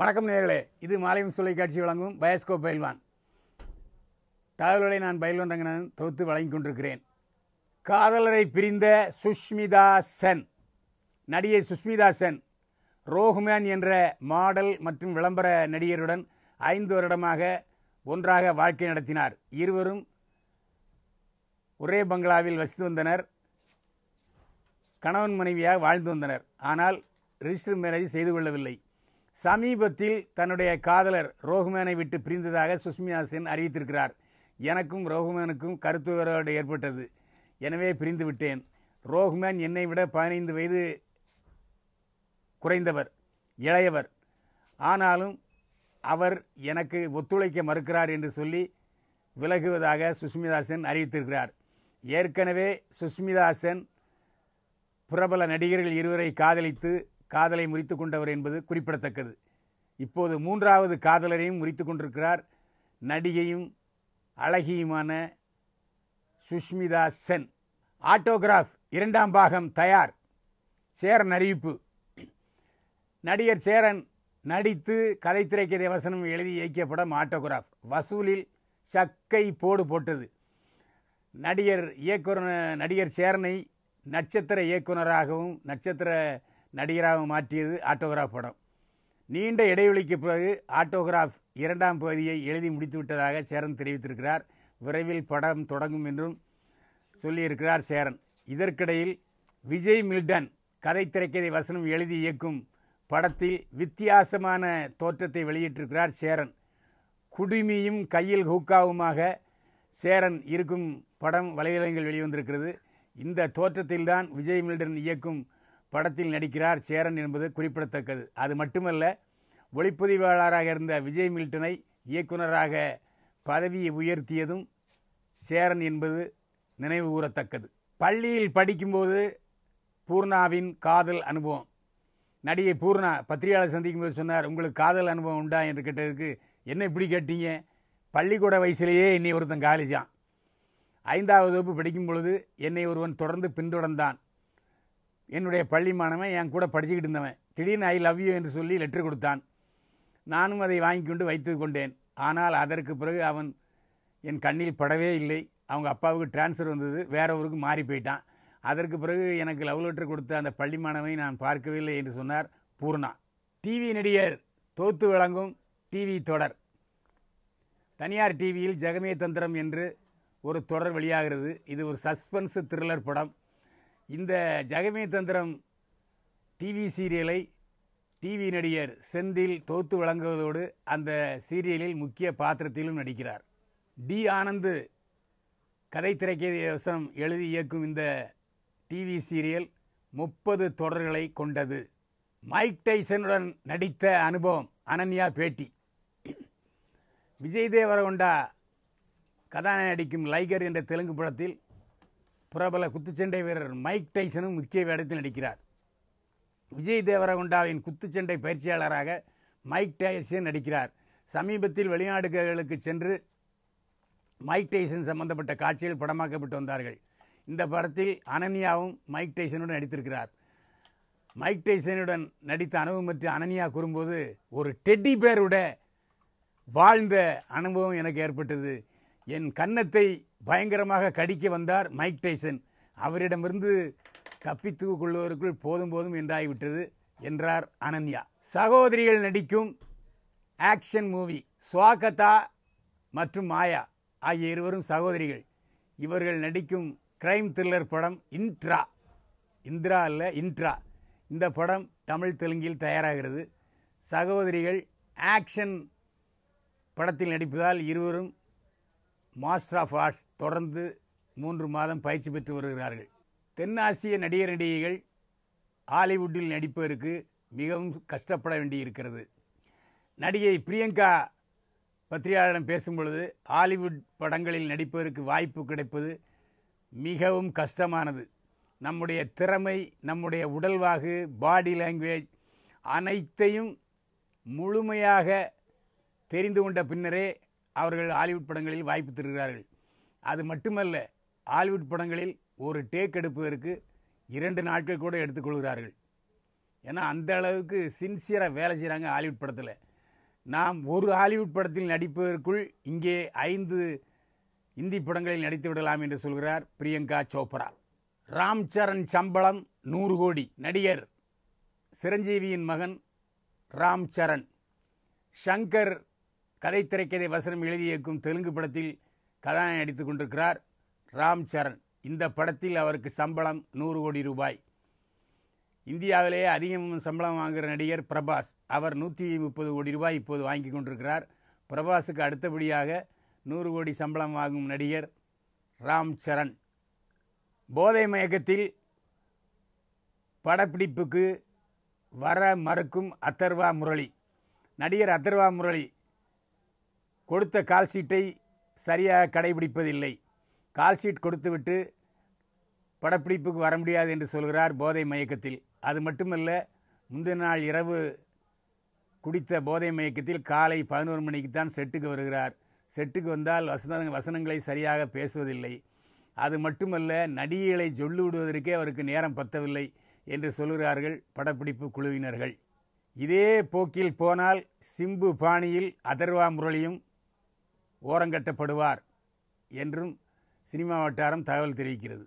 வணக்கம் நேர்களே இது மாலையும் சுலை காட்சி வழங்கும் பயஸ்கோ பயில்வான் தகவல்களை நான் பயில்வன் ரங்கனன் தொகுத்து வழங்கி கொண்டிருக்கிறேன் காதலரை பிரிந்த சுஷ்மிதா சென் நடிகை சுஷ்மிதா சென் ரோஹ்மேன் என்ற மாடல் மற்றும் விளம்பர நடிகருடன் ஐந்து வருடமாக ஒன்றாக வாழ்க்கை நடத்தினார் இருவரும் ஒரே பங்களாவில் வசித்து வந்தனர் கணவன் மனைவியாக வாழ்ந்து வந்தனர் ஆனால் ரிஜிஸ்டர் மேரேஜ் செய்து கொள்ளவில்லை சமீபத்தில் தன்னுடைய காதலர் ரோஹுமேனை விட்டு பிரிந்ததாக சுஷ்மியா சென் அறிவித்திருக்கிறார் எனக்கும் ரோஹ்மேனுக்கும் கருத்து வேறுபாடு ஏற்பட்டது எனவே பிரிந்து விட்டேன் ரோஹ்மேன் என்னை விட பதினைந்து வயது குறைந்தவர் இளையவர் ஆனாலும் அவர் எனக்கு ஒத்துழைக்க மறுக்கிறார் என்று சொல்லி விலகுவதாக சுஷ்மிதா சென் அறிவித்திருக்கிறார் ஏற்கனவே சுஷ்மிதா சென் பிரபல நடிகர்கள் இருவரை காதலித்து காதலை முறித்து கொண்டவர் என்பது குறிப்பிடத்தக்கது இப்போது மூன்றாவது காதலரையும் முறித்து கொண்டிருக்கிறார் நடிகையும் அழகியுமான சுஷ்மிதா சென் ஆட்டோகிராஃப் இரண்டாம் பாகம் தயார் சேரன் அறிவிப்பு நடிகர் சேரன் நடித்து கதை திரைக்கதை வசனம் எழுதி இயக்கிய படம் ஆட்டோகிராஃப் வசூலில் சக்கை போடு போட்டது நடிகர் இயக்குனர் நடிகர் சேரனை நட்சத்திர இயக்குனராகவும் நட்சத்திர நடிகராக மாற்றியது ஆட்டோகிராஃப் படம் நீண்ட இடைவெளிக்கு பிறகு ஆட்டோகிராஃப் இரண்டாம் பகுதியை எழுதி முடித்துவிட்டதாக சேரன் தெரிவித்திருக்கிறார் விரைவில் படம் தொடங்கும் என்றும் சொல்லியிருக்கிறார் சேரன் இதற்கிடையில் விஜய் மில்டன் கதை திரைக்கதை வசனம் எழுதி இயக்கும் படத்தில் வித்தியாசமான தோற்றத்தை வெளியிட்டிருக்கிறார் சேரன் குடுமியும் கையில் ஹூக்காவுமாக சேரன் இருக்கும் படம் வலைதளங்கள் வெளிவந்திருக்கிறது இந்த தோற்றத்தில்தான் விஜய் மில்டன் இயக்கும் படத்தில் நடிக்கிறார் சேரன் என்பது குறிப்பிடத்தக்கது அது மட்டுமல்ல ஒளிப்பதிவாளராக இருந்த விஜய் மில்டனை இயக்குநராக பதவியை உயர்த்தியதும் சேரன் என்பது நினைவு கூறத்தக்கது பள்ளியில் படிக்கும்போது பூர்ணாவின் காதல் அனுபவம் நடிகை பூர்ணா பத்திரிகையாளர் சந்திக்கும் போது சொன்னார் உங்களுக்கு காதல் அனுபவம் உண்டா என்று கேட்டதுக்கு என்ன இப்படி கேட்டீங்க பள்ளிக்கூட வயசுலேயே என்னை ஒருத்தன் காலேஜான் ஐந்தாவது வகுப்பு படிக்கும் பொழுது என்னை ஒருவன் தொடர்ந்து பின்தொடர்ந்தான் என்னுடைய பள்ளி மாணவன் என் கூட படிச்சுக்கிட்டு இருந்தவன் திடீர்னு ஐ லவ் யூ என்று சொல்லி லெட்ரு கொடுத்தான் நானும் அதை வாங்கி கொண்டு வைத்து கொண்டேன் ஆனால் அதற்கு பிறகு அவன் என் கண்ணில் படவே இல்லை அவங்க அப்பாவுக்கு டிரான்ஸ்ஃபர் வந்தது வேற ஊருக்கு மாறி போயிட்டான் அதற்கு பிறகு எனக்கு லவ் லெட்டர் கொடுத்த அந்த பள்ளி மாணவனை நான் பார்க்கவில்லை என்று சொன்னார் பூர்ணா டிவி நடிகர் தோத்து வழங்கும் டிவி தொடர் தனியார் டிவியில் ஜெகமே தந்திரம் என்று ஒரு தொடர் வெளியாகிறது இது ஒரு சஸ்பென்ஸ் த்ரில்லர் படம் இந்த ஜகமே தந்திரம் டிவி சீரியலை டிவி நடிகர் செந்தில் தோத்து வழங்குவதோடு அந்த சீரியலில் முக்கிய பாத்திரத்திலும் நடிக்கிறார் டி ஆனந்து கதை திரைக்கவசம் எழுதி இயக்கும் இந்த டிவி சீரியல் முப்பது தொடர்களை கொண்டது மைக் டைசனுடன் நடித்த அனுபவம் அனன்யா பேட்டி விஜய் தேவரகொண்டா கதாநாயகன் நடிக்கும் லைகர் என்ற தெலுங்கு படத்தில் பிரபல குத்துச்சண்டை வீரர் மைக் டைசனும் முக்கிய வேடத்தில் நடிக்கிறார் விஜய் தேவரகுண்டாவின் குத்துச்சண்டை பயிற்சியாளராக மைக் டைசன் நடிக்கிறார் சமீபத்தில் வெளிநாடுகளுக்கு சென்று மைக் டைசன் சம்பந்தப்பட்ட காட்சிகள் படமாக்கப்பட்டு வந்தார்கள் இந்த படத்தில் அனன்யாவும் மைக் டைசனுடன் நடித்திருக்கிறார் மைக் டைசனுடன் நடித்த அனுபவம் பற்றி அனன்யா கூறும்போது ஒரு டெட்டி பேருட வாழ்ந்த அனுபவம் எனக்கு ஏற்பட்டது என் கன்னத்தை பயங்கரமாக கடிக்க வந்தார் மைக் டைசன் அவரிடமிருந்து தப்பித்து கொள்வதற்குள் போதும் போதும் என்றாகிவிட்டது என்றார் அனன்யா சகோதரிகள் நடிக்கும் ஆக்ஷன் மூவி சுவாகதா மற்றும் மாயா ஆகிய இருவரும் சகோதரிகள் இவர்கள் நடிக்கும் கிரைம் த்ரில்லர் படம் இன்ட்ரா இந்திரா அல்ல இன்ட்ரா இந்த படம் தமிழ் தெலுங்கில் தயாராகிறது சகோதரிகள் ஆக்ஷன் படத்தில் நடிப்பதால் இருவரும் மாஸ்டர் ஆஃப் ஆர்ட்ஸ் தொடர்ந்து மூன்று மாதம் பயிற்சி பெற்று வருகிறார்கள் தென்னாசிய நடிகர் நடிகைகள் ஹாலிவுட்டில் நடிப்பதற்கு மிகவும் கஷ்டப்பட வேண்டியிருக்கிறது நடிகை பிரியங்கா பத்திரிகையாளரிடம் பேசும்பொழுது ஹாலிவுட் படங்களில் நடிப்பதற்கு வாய்ப்பு கிடைப்பது மிகவும் கஷ்டமானது நம்முடைய திறமை நம்முடைய உடல்வாகு பாடி லாங்குவேஜ் அனைத்தையும் முழுமையாக தெரிந்து கொண்ட பின்னரே அவர்கள் ஹாலிவுட் படங்களில் வாய்ப்பு தருகிறார்கள் அது மட்டுமல்ல ஹாலிவுட் படங்களில் ஒரு டேக் எடுப்பதற்கு இரண்டு நாட்கள் கூட எடுத்துக்கொள்கிறார்கள் ஏன்னா அந்த அளவுக்கு சின்சியராக வேலை செய்கிறாங்க ஹாலிவுட் படத்தில் நாம் ஒரு ஹாலிவுட் படத்தில் நடிப்பதற்குள் இங்கே ஐந்து இந்தி படங்களில் நடித்து விடலாம் என்று சொல்கிறார் பிரியங்கா சோப்ரா ராம் சரண் சம்பளம் நூறு கோடி நடிகர் சிரஞ்சீவியின் மகன் ராம் சரண் ஷங்கர் கதை திரைக்கதை வசனம் எழுதி இயக்கும் தெலுங்கு படத்தில் கதாநாயகன் நடித்து கொண்டிருக்கிறார் ராம் சரண் இந்த படத்தில் அவருக்கு சம்பளம் நூறு கோடி ரூபாய் இந்தியாவிலேயே அதிகம் சம்பளம் வாங்குகிற நடிகர் பிரபாஸ் அவர் நூற்றி முப்பது கோடி ரூபாய் இப்போது வாங்கி கொண்டிருக்கிறார் பிரபாஸுக்கு அடுத்தபடியாக நூறு கோடி சம்பளம் வாங்கும் நடிகர் ராம் சரண் போதை மயக்கத்தில் படப்பிடிப்புக்கு வர மறுக்கும் அத்தர்வா முரளி நடிகர் அத்தர்வா முரளி கொடுத்த கால்ஷீட்டை சரியாக கடைபிடிப்பதில்லை கால்ஷீட் கொடுத்துவிட்டு படப்பிடிப்புக்கு வர முடியாது என்று சொல்கிறார் போதை மயக்கத்தில் அது மட்டுமல்ல முந்தின நாள் இரவு குடித்த போதை மயக்கத்தில் காலை பதினோரு மணிக்கு தான் செட்டுக்கு வருகிறார் செட்டுக்கு வந்தால் வசன வசனங்களை சரியாக பேசுவதில்லை அது மட்டுமல்ல நடிகைகளை சொல்லு விடுவதற்கே அவருக்கு நேரம் பத்தவில்லை என்று சொல்கிறார்கள் படப்பிடிப்பு குழுவினர்கள் இதே போக்கில் போனால் சிம்பு பாணியில் அதர்வா முரளியும் ஓரங்கட்டப்படுவார் என்றும் சினிமா வட்டாரம் தகவல் தெரிவிக்கிறது